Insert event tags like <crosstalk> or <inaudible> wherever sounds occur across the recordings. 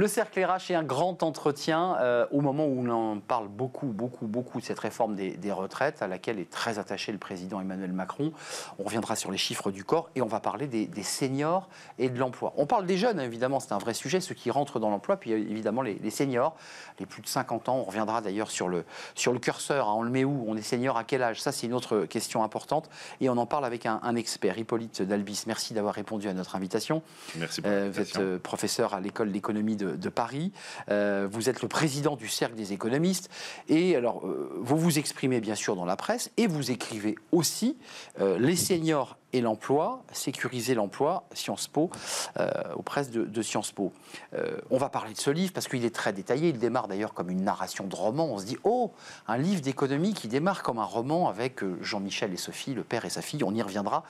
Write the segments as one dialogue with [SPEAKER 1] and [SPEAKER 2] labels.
[SPEAKER 1] Le cercle RH est un grand entretien euh, au moment où on en parle beaucoup, beaucoup, beaucoup, de cette réforme des, retraites à laquelle est très attaché le président Emmanuel Macron. On reviendra sur les chiffres du corps et on va parler des, seniors et de l'emploi. On parle des jeunes, hein, évidemment, c'est un vrai sujet, ceux qui rentrent dans l'emploi, puis euh, évidemment les, seniors, les plus de 50 ans. On reviendra d'ailleurs sur le, sur le curseur, hein, on le met où On est senior à quel âge Ça, c'est une autre question importante et on en parle avec un, expert, Hippolyte Dalbis. Merci d'avoir répondu à notre invitation. Merci beaucoup. Euh, vous êtes professeur à l'école d'économie de de, Paris. Euh, vous êtes le président du Cercle des économistes. Et alors, euh, vous vous exprimez bien sûr dans la presse et vous écrivez aussi euh, Les seniors et l'emploi, sécuriser l'emploi, Sciences Po, euh, aux presses de, Sciences Po. Euh, on va parler de ce livre parce qu'il est très détaillé. Il démarre d'ailleurs comme une narration de roman. On se dit, oh, un livre d'économie qui démarre comme un roman avec euh, Jean-Michel et Sophie, le père et sa fille. On y reviendra.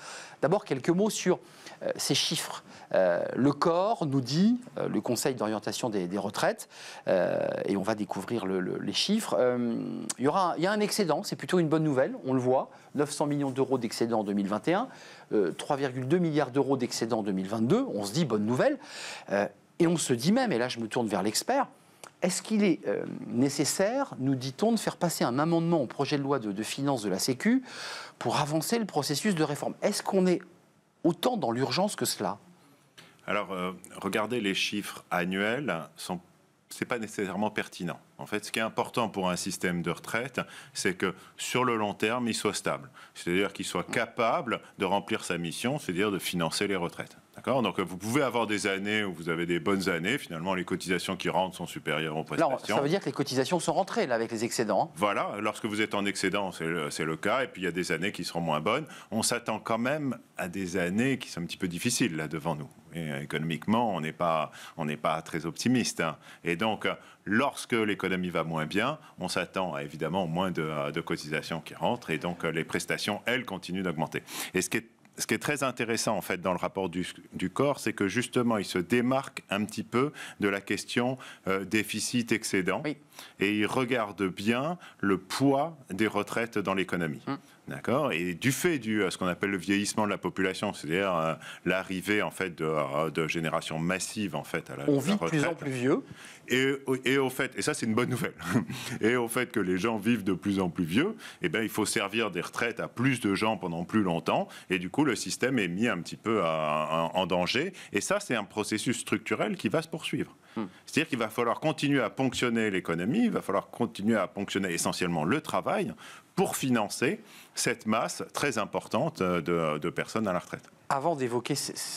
[SPEAKER 1] D'abord, quelques mots sur ces chiffres. le corps nous dit, le Conseil d'orientation des, retraites, et on va découvrir les chiffres. Il y, il y a un excédent, c'est plutôt une bonne nouvelle, on le voit. 900 millions d'euros d'excédent en 2021. 3,2 euh, milliards d'euros d'excédent en 2022. On se dit bonne nouvelle. Euh, et on se dit même, et là je me tourne vers l'expert, est-ce qu'il est, euh, nécessaire, nous dit-on, de faire passer un amendement au projet de loi de, de finances de la Sécu pour avancer le processus de réforme Est-ce qu'on est autant dans l'urgence que cela
[SPEAKER 2] Alors, regardez les chiffres annuels, ce n'est pas nécessairement pertinent. En fait, ce qui est important pour un système de retraite, c'est que sur le long terme, il soit stable. C'est-à-dire qu'il soit capable de remplir sa mission, c'est-à-dire de financer les retraites. D'accord Donc vous pouvez avoir des années où vous avez des bonnes années, finalement les cotisations qui rentrent sont supérieures aux prestations. Alors ça veut dire
[SPEAKER 1] que les cotisations sont rentrées là avec les excédents.
[SPEAKER 2] Hein voilà, lorsque vous êtes en excédent, c'est le, cas, et puis il y a des années qui seront moins bonnes. On s'attend quand même à des années qui sont un petit peu difficiles là devant nous. Et euh, économiquement, on n'est pas, pas très optimiste. Hein. Et donc, lorsque l'économie l'économie va moins bien, on s'attend à évidemment moins de, euh, cotisations qui rentrent et donc euh, les prestations, elles, continuent d'augmenter. Et ce qui est très intéressant en fait dans le rapport du, corps, c'est que justement il se démarque un petit peu de la question euh, déficit excédent et il regarde bien le poids des retraites dans l'économie. Hum. D'accord Et du fait de euh, ce qu'on appelle le vieillissement de la population, c'est-à-dire euh, l'arrivée en fait euh, de, générations massives en fait à la, on vit de plus en plus vieux. Et, et au fait, et ça c'est une bonne nouvelle. <laughs> et au fait que les gens vivent de plus en plus vieux, eh ben, il faut servir des retraites à plus de gens pendant plus longtemps. Et du coup le système est mis un petit peu en danger. Et ça c'est un processus structurel qui va se poursuivre. Hmm. C'est-à-dire qu'il va falloir continuer à ponctionner l'économie, il va falloir continuer à ponctionner essentiellement le travail pour financer cette masse très importante euh, de, personnes à la retraite. Avant d'évoquer,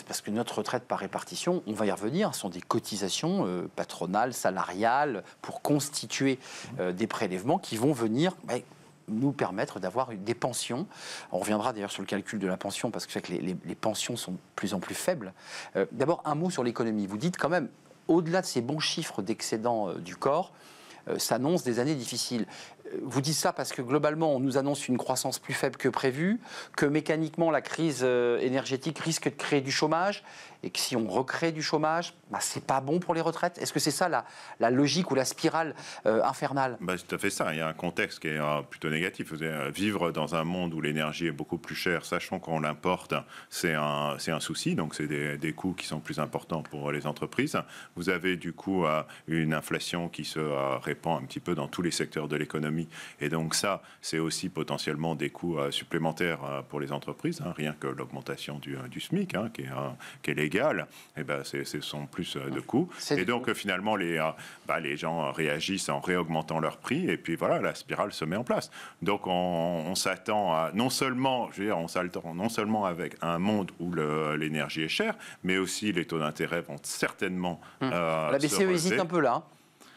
[SPEAKER 2] parce que notre retraite par répartition,
[SPEAKER 1] on va y revenir, sont des cotisations euh, patronales, salariales, pour constituer euh, des prélèvements qui vont venir... nous permettre d'avoir des pensions. On reviendra d'ailleurs sur le calcul de la pension parce que, que les, pensions sont de plus en plus faibles. D'abord, un mot sur l'économie. Vous dites quand même, au-delà de ces bons chiffres d'excédent euh, du corps, euh, s'annoncent des années difficiles vous dites ça parce que globalement, on nous annonce une croissance plus faible que prévue, que mécaniquement, la crise euh, énergétique risque de créer du chômage, et que si on recrée du chômage, bah, c'est pas bon pour les retraites. Est-ce que c'est ça la, logique ou la spirale euh,
[SPEAKER 2] infernale bah, C'est tout à fait ça. Il y a un contexte qui est euh, plutôt négatif. Vivre dans un monde où l'énergie est beaucoup plus chère, sachant qu'on l'importe, c'est un, un, souci. Donc, c'est des, coûts qui sont plus importants pour les entreprises. Vous avez du coup une inflation qui se répand un petit peu dans tous les secteurs de l'économie et donc ça, c'est aussi potentiellement des coûts euh, supplémentaires euh, pour les entreprises, hein, rien que l'augmentation du, euh, SMIC, hein, hein, qui, est, légal, et eh ben, ce sont plus de coûts. Et donc finalement, les, bah, gens réagissent en réaugmentant leurs prix, et puis voilà, la spirale se met en place. Donc on, s'attend à, non seulement, je veux dire, on s'attend non seulement avec un monde où l'énergie est chère, mais aussi les taux d'intérêt vont certainement... Hum. la BCE hésite un peu
[SPEAKER 1] là.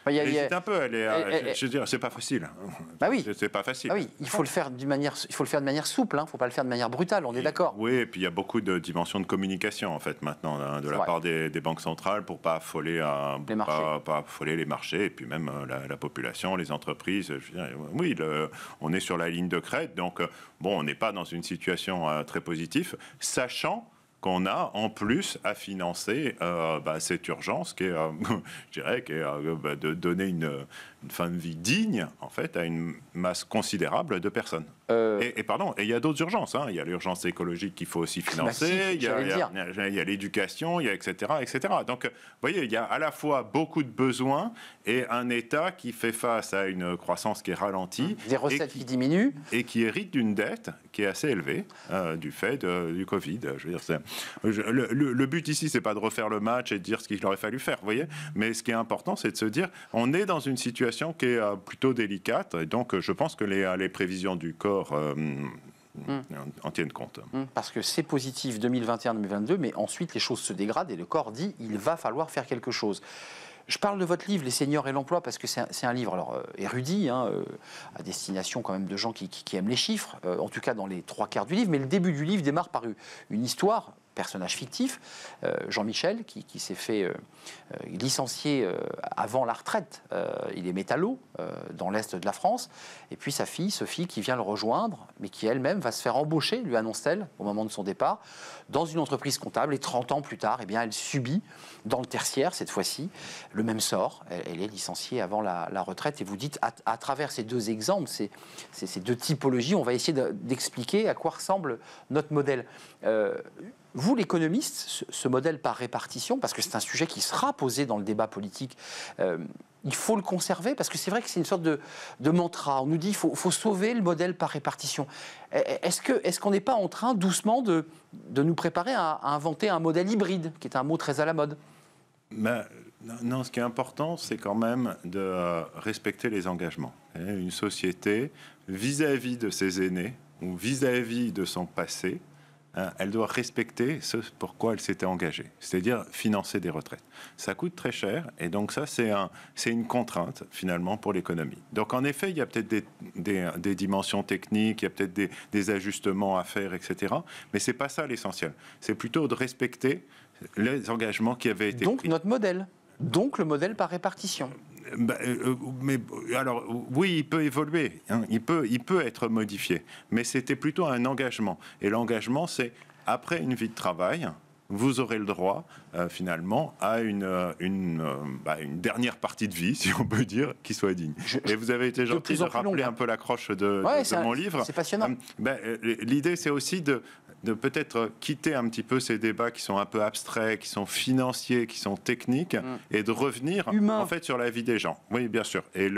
[SPEAKER 1] Enfin, y un peu. Euh, je
[SPEAKER 2] veux dire, c'est pas facile. Hein. Bah oui. C'est pas facile. Bah oui.
[SPEAKER 1] Il faut le faire d'une manière, il faut le faire de manière souple. Il hein. ne faut pas le faire de manière brutale. On est
[SPEAKER 2] d'accord. Oui. Et puis il y a beaucoup de dimensions de communication en fait maintenant hein, de la part des, banques centrales pour pas affoler, les marchés. Pas, affoler les marchés et puis même euh, la, population, les entreprises. oui, on est sur la ligne de crête. Donc euh, bon, on n'est pas dans une situation très positive, sachant qu'on a en plus à financer euh, bah, cette urgence qui est, euh, <laughs> je dirais, euh, bah, de donner une, une fin de vie digne, en fait, à une masse considérable de personnes. Euh. Et, pardon, et il y a d'autres urgences. Hein. Il y a l'urgence écologique qu'il faut aussi bah, financer, il y a l'éducation, il, etc., etc. Donc, vous voyez, il y a à la fois beaucoup de besoins et un État qui fait face à une croissance qui est ralentie. Des recettes qui, diminuent. Et qui hérite d'une dette qui est assez élevée euh, du fait du Covid. Je veux dire, je, le, but ici, c'est pas de refaire le match et de dire ce qu'il aurait fallu faire, vous voyez. Mais ce qui est important, c'est de se dire, on est dans une situation qui est euh, plutôt délicate. Et donc, euh, je pense que les, euh, les prévisions du corps hmm. en tiennent compte. Hmm.
[SPEAKER 1] Parce que c'est positif 2021-2022, mais ensuite les choses se dégradent et le corps dit il va falloir faire quelque chose. Je parle de votre livre, Les seniors et l'emploi, parce que c'est un, livre alors, érudit, hein, à destination quand même de gens qui, aiment les chiffres, en tout cas dans les trois quarts du livre, mais le début du livre démarre par une histoire personnage fictif, euh, Jean-Michel, qui, qui s'est fait licencié euh, euh, licencier avant la retraite. il est métallo dans l'Est de la France. Et puis sa fille, Sophie, qui vient le rejoindre, mais qui elle-même va se faire embaucher, lui annonce-t-elle, au moment de son départ, dans une entreprise comptable. Et 30 ans plus tard, et eh bien, elle subit, dans le tertiaire cette fois-ci, le même sort. Elle, est licenciée avant la, retraite. Et vous dites, à, travers ces deux exemples, ces, ces, deux typologies, on va essayer d'expliquer à quoi ressemble notre modèle. Vous, l'économiste, ce, modèle par répartition, parce que c'est un sujet qui sera posé dans le débat politique, euh, il faut le conserver, parce que c'est vrai que c'est une sorte de, mantra. On nous dit qu'il faut, sauver le modèle par répartition. E, e, est-ce qu'on n'est pas en train, doucement, de, nous préparer à, inventer un modèle hybride, qui est un mot très à la mode
[SPEAKER 2] ben, non, ce qui est important, c'est quand même de euh, respecter les engagements. Une société, vis-à-vis de ses aînés, ou vis à -vis de son passé, Hein, elle doit respecter ce pourquoi elle s'était engagée, c'est-à-dire financer des retraites. Ça coûte très cher et donc ça, c'est une contrainte finalement pour l'économie. Donc en effet, il y a peut-être des, dimensions techniques, il y a peut-être des, ajustements à faire, etc. Mais c'est pas ça l'essentiel. C'est plutôt de respecter les engagements qui avaient été donc notre modèle, donc le modèle par répartition. Bah, euh, euh, mais euh, alors, oui, il peut évoluer, hein. il, peut, il peut être modifié, mais c'était plutôt un engagement. Et l'engagement, c'est après une vie de travail, vous aurez le droit finalement à une, une, bah, une, dernière partie de vie, si on peut dire, qui soit digne. et vous avez été gentil de, rappeler un peu l'accroche de, mon livre. C'est passionnant. Bah, l'idée, c'est aussi de, de peut-être quitter un petit peu ces débats qui sont un peu abstraits, qui sont financiers, qui sont techniques, mm. et de revenir en fait sur la vie des gens. Oui, bien sûr. Et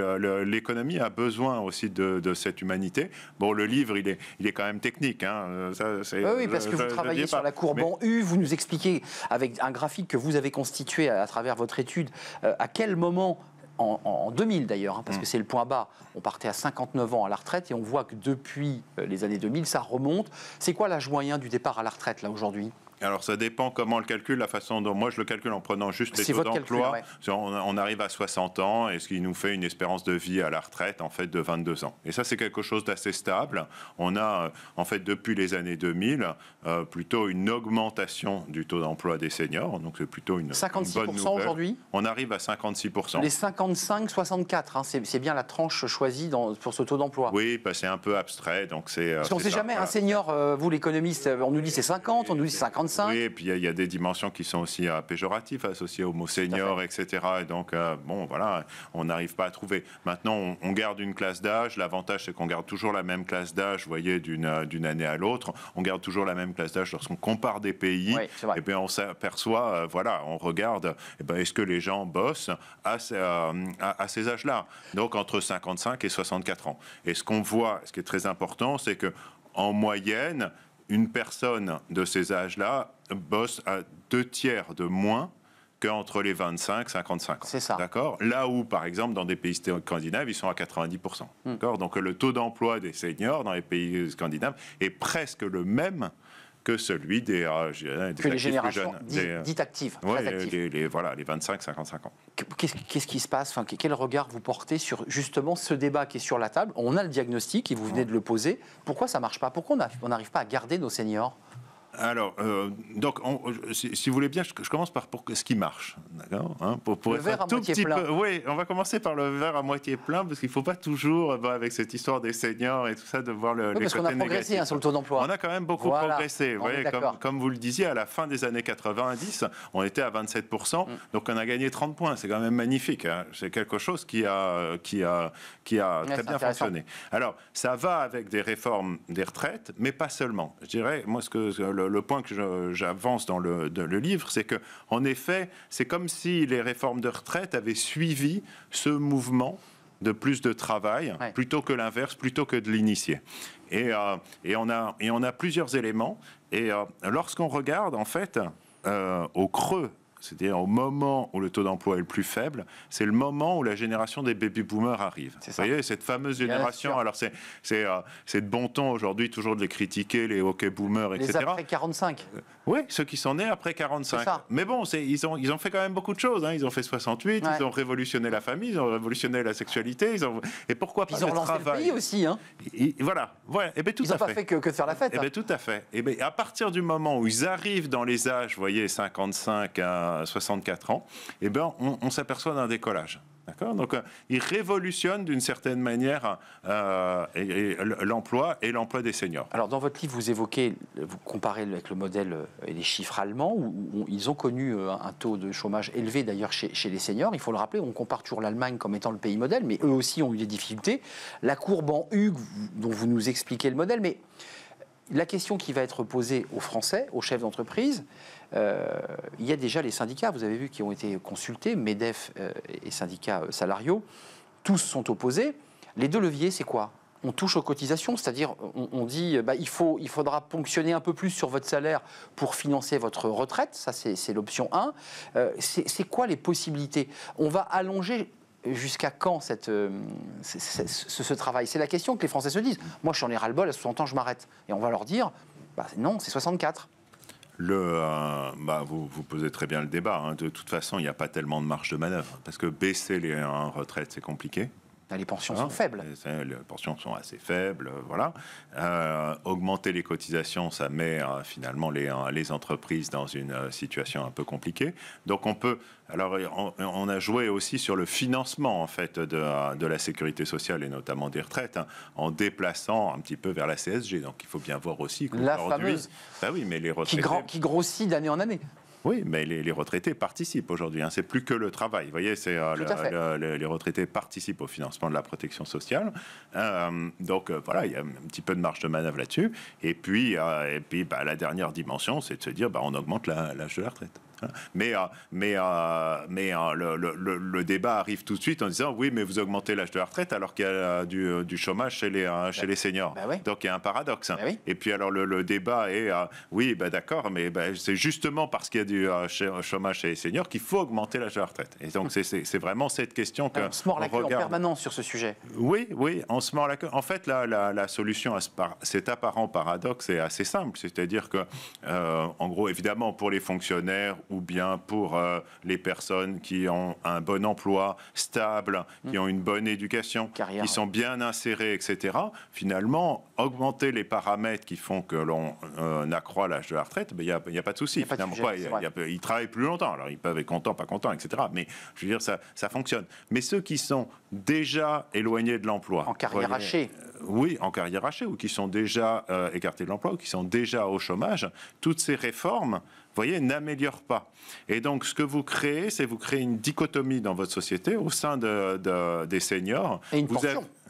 [SPEAKER 2] l'économie a besoin aussi de, cette humanité. Bon, le livre, il est, il est quand même technique. Hein. Bah oui, parce que vous travaillez sur la courbe en
[SPEAKER 1] U. Vous nous expliquez avec un graphique que vous avez constitué à, travers votre étude euh, à quel moment en, 2000 d'ailleurs, hein, parce mm. que c'est le point bas. On partait à 59 ans à la retraite et on voit que depuis euh, les années 2000, ça remonte. C'est quoi l'âge moyen du départ à la retraite là aujourd'hui
[SPEAKER 2] alors ça dépend comment on le calcule, la façon dont moi je le calcule en prenant juste les taux d'emploi. On, arrive à 60 ans et ce qui nous fait une espérance de vie à la retraite en fait de 22 ans. Et ça c'est quelque chose d'assez stable. On a euh, en fait depuis les années 2000 euh, plutôt une augmentation du taux d'emploi des seniors. Donc c'est plutôt une, 56 bonne nouvelle. aujourd'hui. On arrive à 56%. Les
[SPEAKER 1] 55-64, hein, c'est bien la
[SPEAKER 2] tranche choisie dans, pour ce taux d'emploi. Oui, bah, c'est un peu abstrait. Donc c'est. Euh, Parce qu'on ne sait jamais un hein, senior, vous l'économiste, on nous dit c'est 50, on nous dit 55. Oui, et puis il y, a des dimensions qui sont aussi euh, péjoratives associées au mots senior, etc. Et donc, euh, bon, voilà, on n'arrive pas à trouver. Maintenant, on, garde une classe d'âge. L'avantage, c'est qu'on garde toujours la même classe d'âge, vous voyez, d'une euh, année à l'autre. On garde toujours la même classe d'âge lorsqu'on compare des pays. et bien, on s'aperçoit, voilà, on regarde, eh ben, est-ce que les gens bossent à, à ces âges-là Donc, entre 55 et 64 ans. Et ce qu'on voit, ce qui est très important, c'est que en moyenne, une personne de ces âges-là bosse à deux tiers de moins qu'entre les 25 55 ans. C'est ça. D'accord Là où, par exemple, dans des pays scandinaves, ils sont à 90%. Hmm. D'accord Donc le taux d'emploi des seniors dans les pays scandinaves est presque le même que celui des, euh, des que les générations plus jeunes, dites, des, Les, euh, voilà, les 25-55 ans.
[SPEAKER 1] Qu'est-ce qui se passe Quel regard vous portez sur justement ce débat qui est sur la table On a le diagnostic et vous venez de le poser. Pourquoi ça ne marche pas Pourquoi on n'arrive pas à
[SPEAKER 2] garder nos seniors alors, euh, donc, euh, si, vous voulez bien, je, commence par pour ce qui marche, d'accord hein, Pour, le verre à tout moitié petit plein. peu, oui, on va commencer par le verre à moitié plein, parce qu'il ne faut pas toujours, euh, bah, avec cette histoire des seniors et tout ça, de voir le. Oui, parce qu'on a progressé hein, sur le taux d'emploi. On a quand même beaucoup progressé. voyez, comme, vous le disiez, à la fin des années 90, on était à 27 mm. donc on a gagné 30 points. C'est quand même magnifique. Hein. C'est quelque chose qui a qui a qui a très bien fonctionné. Alors, ça va avec des réformes des retraites, mais pas seulement. Je dirais, moi, ce que le le point que j'avance dans le, livre, c'est que, en effet, c'est comme si les réformes de retraite avaient suivi ce mouvement de plus de travail plutôt que l'inverse, plutôt que de l'initier. Et, euh, on a, plusieurs éléments. Et euh, lorsqu'on regarde, en fait, euh, au creux c'est-à-dire au moment où le taux d'emploi est le plus faible, c'est le moment où la génération des baby-boomers arrive. Vous voyez, cette fameuse génération, alors euh, c'est de bon temps aujourd'hui toujours de les critiquer, les hockey-boomers, etc. Les après 45 oui, ceux qui sont nés après 45. Mais bon, ils ont, fait quand même beaucoup de choses. Hein. Ils ont fait 68, ils ont révolutionné la famille, ils ont révolutionné la sexualité. Et pourquoi pas ils ont le le pays aussi. Hein. voilà, eh ben, tout ils n'ont pas fait
[SPEAKER 1] que, faire la fête. Eh ben, hein.
[SPEAKER 2] tout à fait. Et eh ben, à partir du moment où ils arrivent dans les âges, vous voyez, 55 à 64 ans, et ben, on s'aperçoit d'un décollage. D'accord Donc, euh, il révolutionne d'une certaine manière euh, l'emploi et l'emploi des seniors. Alors, dans votre livre, vous évoquez, vous comparez avec le modèle euh, et les chiffres allemands, où, ils ont connu un taux de
[SPEAKER 1] chômage élevé d'ailleurs chez, chez, les seniors. Il faut le rappeler, on compare toujours l'Allemagne comme étant le pays modèle, mais eux aussi ont eu des difficultés. La courbe en U, dont vous nous expliquez le modèle, mais la question qui va être posée aux Français, aux chefs d'entreprise, euh, il y a déjà les syndicats, vous avez vu, qui ont été consultés, MEDEF euh, et syndicats euh, salariaux, tous sont opposés. Les deux leviers, c'est quoi on touche aux cotisations, c'est-à-dire on, dit bah, il, faut, il faudra ponctionner un peu plus sur votre salaire pour financer votre retraite, ça c'est l'option 1. c'est quoi les possibilités On va allonger jusqu'à quand euh, ce, travail C'est la question que les Français se disent. Moi, je suis en ras-le-bol, à 60 ans, je m'arrête. Et on va leur dire,
[SPEAKER 2] bah, non, c'est 64. Le, euh, bah, vous, posez très bien le débat. Hein. De toute façon, il n'y a pas tellement de marge de manœuvre. Parce que baisser les retraites, c'est compliqué les pensions sont faibles. Les pensions sont assez faibles, voilà. Euh, augmenter les cotisations, ça met euh, finalement les, euh, les, entreprises dans une situation un peu compliquée. Donc on peut... Alors on, a joué aussi sur le financement en fait de, la sécurité sociale et notamment des retraites hein, en déplaçant un petit peu vers la CSG. Donc il faut bien voir aussi que La fameuse... Bah oui, mais les retraites... — Qui, qui grossit d'année en année. Oui, mais les, retraités participent aujourd'hui. Hein. C'est plus que le travail. Vous voyez, c'est euh, les retraités participent au financement de la protection sociale. Euh, donc euh, voilà, il y a un petit peu de marge de manœuvre là-dessus. Et puis, et puis, bah, la dernière dimension, c'est de se dire, bah, on augmente l'âge de la retraite. Mais, euh, mais, euh, mais euh, le, débat arrive tout de suite en disant oui, mais vous augmentez l'âge de la retraite alors qu'il y a du, chômage chez les, chez bah, les seniors. Bah donc il y a un paradoxe. Bah Et puis alors le, débat est oui, d'accord, mais c'est justement parce qu'il y a du chômage chez les seniors qu'il faut augmenter l'âge de la retraite. Et donc c'est vraiment cette question que. Ah, on se mord la queue en permanence sur ce sujet. Oui, oui, on se mord la queue. En fait, la, la, solution à cet apparent paradoxe est assez simple. C'est-à-dire que, en gros, évidemment, pour les fonctionnaires ou bien pour euh, les personnes qui ont un bon emploi stable, qui hmm. ont une bonne éducation, qui sont bien insérées, etc. Finalement, augmenter les paramètres qui font que l'on euh, accroît l'âge de la retraite, ben, il n'y a, a, pas de souci. ils travaillent plus longtemps, alors ils peuvent être contents, pas contents, etc. Mais je veux dire, ça, ça fonctionne. Mais ceux qui sont déjà éloignés de l'emploi. En carrière hachée oui, en carrière hachée, ou qui sont déjà euh, écartés de l'emploi, ou qui sont déjà au chômage, toutes ces réformes, vous voyez, n'améliorent pas. Et donc, ce que vous créez, c'est vous créez une dichotomie dans votre société au sein des seniors. Et vous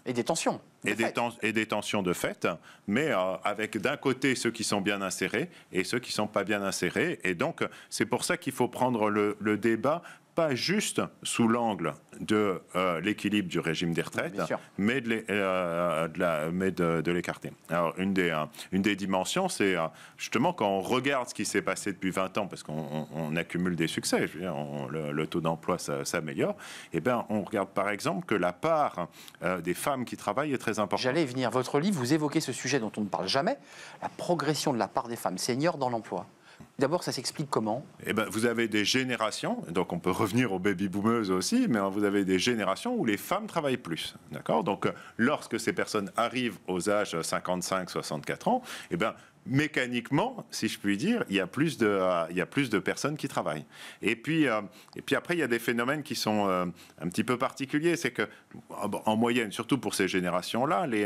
[SPEAKER 2] et des tensions et, des et, des tensions de fait, mais euh, avec d'un côté ceux qui sont bien insérés et ceux qui ne sont pas bien insérés. Et donc, c'est pour ça qu'il faut prendre le, débat pas juste sous l'angle de euh, l'équilibre du régime des retraites, mais euh, de, l'écarter. Alors, une des, une des dimensions, c'est justement quand on regarde ce qui s'est passé depuis 20 ans, parce qu'on accumule des succès, le, taux d'emploi s'améliore, et eh bien, on regarde par exemple que la part des femmes qui travaillent est très J'allais venir. Votre livre, vous évoquez ce sujet dont on ne parle jamais, la progression de la part des femmes seniors dans l'emploi. D'abord, ça s'explique comment eh ben, Vous avez des générations, donc on peut revenir aux baby-boomers aussi, mais vous avez des générations où les femmes travaillent plus. D'accord Donc, euh, lorsque ces personnes arrivent aux âges 55-64 ans, eh ben, mécaniquement, si je puis dire, il y a plus de, euh, il y a plus de personnes qui travaillent. Et puis, euh, et puis après, il y a des phénomènes qui sont euh, un petit peu particuliers. C'est que, en moyenne, surtout pour ces générations-là, les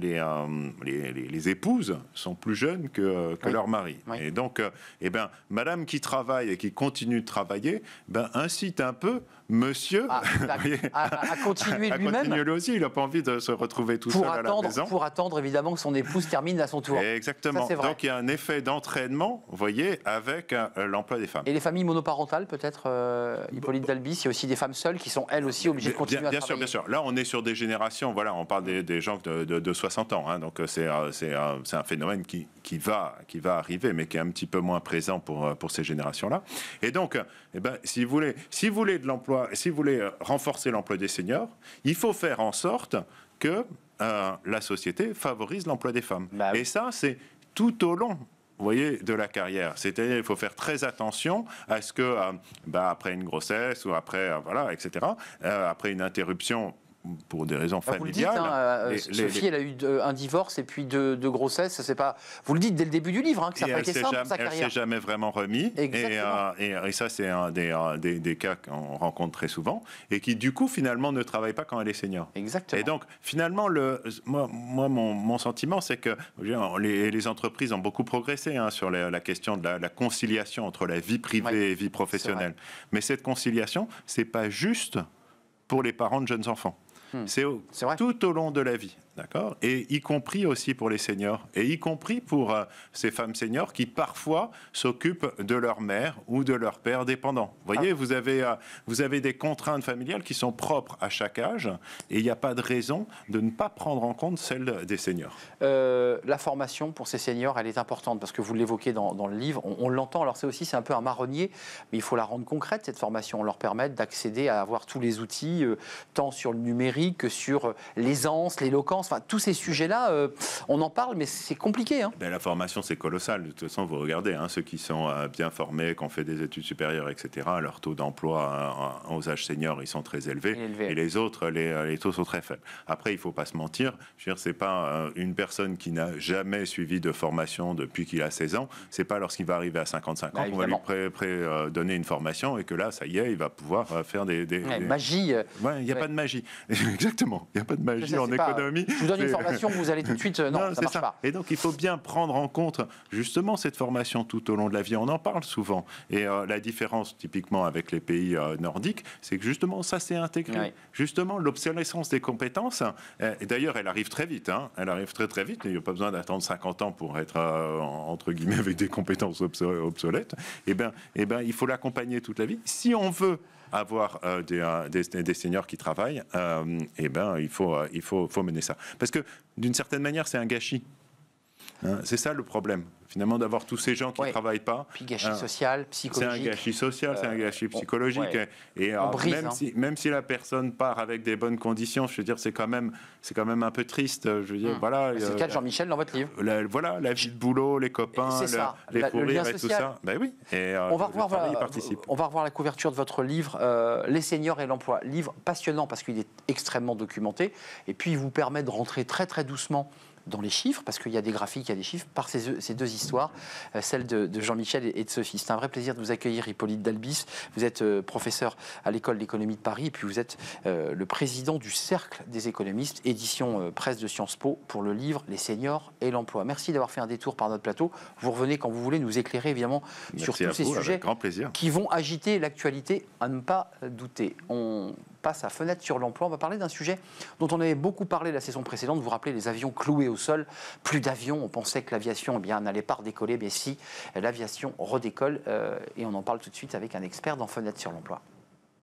[SPEAKER 2] les, les, épouses sont plus jeunes que, que oui. leur mari. Et donc, eh ben, madame qui travaille et qui continue de travailler, ben, incite un peu monsieur ah, <laughs> à, à, continuer <laughs> lui-même. il n'a pas envie de se retrouver tout seul à la maison. Pour
[SPEAKER 1] attendre, évidemment, que son épouse termine à son tour. Exactement. Donc
[SPEAKER 2] il y a un effet d'entraînement, vous voyez, avec euh, l'emploi des femmes. Et
[SPEAKER 1] les familles monoparentales, peut-être, euh, Hippolyte Dalby, il y a aussi des femmes seules qui sont elles aussi obligées de continuer à travailler. Bien sûr, bien sûr.
[SPEAKER 2] Là, on est sur des générations, voilà, on parle des, gens de, 60 ans, hein. donc euh, c'est un, un phénomène qui, qui, va, qui va arriver, mais qui est un petit peu moins présent pour, pour ces générations-là. Et donc, eh ben, si, vous voulez, si vous voulez de l'emploi, si vous voulez renforcer l'emploi des seniors, il faut faire en sorte que la société favorise l'emploi des femmes. Bah et ça, c'est tout au long vous voyez, de la carrière. C'est-à-dire, il faut faire très attention à ce que, euh, bah, après une grossesse ou après, euh, voilà, etc., euh, après une interruption pour des raisons bah, familiales. Hein, euh, le Sophie, elle a
[SPEAKER 1] eu un divorce et puis deux, grossesses. C'est pas. Vous le dites dès le début du livre hein, que ça n'a pas été simple jamais, sa carrière. Elle s'est
[SPEAKER 2] jamais vraiment remis. Exactement. Euh, euh, et, ça, c'est un des, des, cas qu'on rencontre très souvent et qui du coup finalement ne travaille pas quand elle est senior. Exactement. Et donc finalement, le, moi, mon, mon sentiment, c'est que les, les, entreprises ont beaucoup progressé hein, sur la, question de la, conciliation entre la vie privée et vie professionnelle. Mais cette conciliation, c'est pas juste pour les parents de jeunes enfants. Hmm. C'est tout au long de la vie. D'accord Et y compris aussi pour les seniors, et y compris pour euh, ces femmes seniors qui parfois s'occupent de leur mère ou de leur père dépendant. Vous voyez, ah. vous, avez, euh, vous avez des contraintes familiales qui sont propres à chaque âge, et il n'y a pas de raison de ne pas prendre en compte celle des seniors. Euh, la formation pour ces seniors, elle est
[SPEAKER 1] importante, parce que vous l'évoquez dans, le livre, on, l'entend, alors c'est aussi c'est un peu un marronnier, mais il faut la rendre concrète, cette formation, on leur permettre d'accéder à avoir tous les outils, tant sur le numérique que sur l'aisance, l'éloquence tous ces sujets-là, euh, on en parle, mais c'est compliqué. Hein.
[SPEAKER 2] Ben, la formation, c'est colossal. De toute façon, vous regardez, hein, ceux qui sont euh, bien formés, qui ont fait des études supérieures, etc., leur taux d'emploi euh, aux âges seniors, ils sont très élevés. Et les autres, les, taux sont très faibles. Après, il ne faut pas se mentir. Je c'est pas une personne qui n'a jamais suivi de formation depuis qu'il a 16 ans. C'est pas lorsqu'il va arriver à 55 bah, ans qu'on va lui donner une formation et que là, ça y est, il va pouvoir faire des... des, il n'y <laughs> a pas de magie. Exactement. Il n'y a pas de magie en économie je vous donne une formation, vous allez tout de suite. Euh, non, ça marche pas. Et donc, il faut bien prendre en compte justement cette formation tout au long de la vie. On en parle souvent. Et euh, la différence, typiquement, avec les pays euh, nordiques, c'est que justement, ça s'est intégré. Justement, l'obsolescence des compétences, et d'ailleurs, elle arrive très vite. Hein. elle arrive très, très vite. Il n'y a pas besoin d'attendre 50 ans pour être, entre guillemets, <laughs> avec des compétences obsolètes. Eh bien, eh ben, il faut l'accompagner toute la vie. Si on veut avoir euh, des, seigneurs seniors qui travaillent, euh, eh ben, il, faut, euh, il faut mener ça. Parce que d'une certaine manière, c'est un gâchis Hein, c'est ça le problème, finalement, d'avoir tous ces gens qui ne travaillent pas. Puis gâchis hein, social, psychologique. C'est un gâchis social, c'est un euh, gâchis psychologique. Hein. Et, même, si, la personne part avec des bonnes conditions, je veux dire, c'est quand même, c'est quand même un peu triste. Je veux dire, hmm. voilà. Bah, c'est le euh, cas de
[SPEAKER 1] Jean-Michel dans votre livre.
[SPEAKER 2] voilà, la vie de boulot, les copains, les problèmes et tout ça. Bah oui. Euh, on va revoir,
[SPEAKER 1] on va revoir la couverture de votre livre, Les seniors et l'emploi. Livre passionnant parce qu'il est extrêmement documenté et puis il vous permet de rentrer très très doucement dans les chiffres, parce qu'il y a des graphiques, il y a des chiffres, par ces, deux histoires, euh, celle de, Jean-Michel et, de Sophie. C'est un vrai plaisir de vous accueillir, Hippolyte Dalbis. Vous êtes euh, professeur à l'école d'économie de Paris, et puis vous êtes euh, le président du Cercle des économistes, édition presse de Sciences Po, pour le livre Les seniors et l'emploi. Merci d'avoir fait un détour par notre plateau. Vous revenez quand vous voulez nous éclairer, évidemment, sur tous ces sujets qui vont agiter l'actualité, à ne pas douter passe à Fenêtre sur l'emploi. On va parler d'un sujet dont on avait beaucoup parlé la saison précédente. Vous vous rappelez les avions cloués au sol, plus d'avions. On pensait que l'aviation eh bien n'allait pas redécoller, mais si l'aviation redécolle, euh, et on en parle tout de suite avec un expert dans Fenêtre sur l'emploi.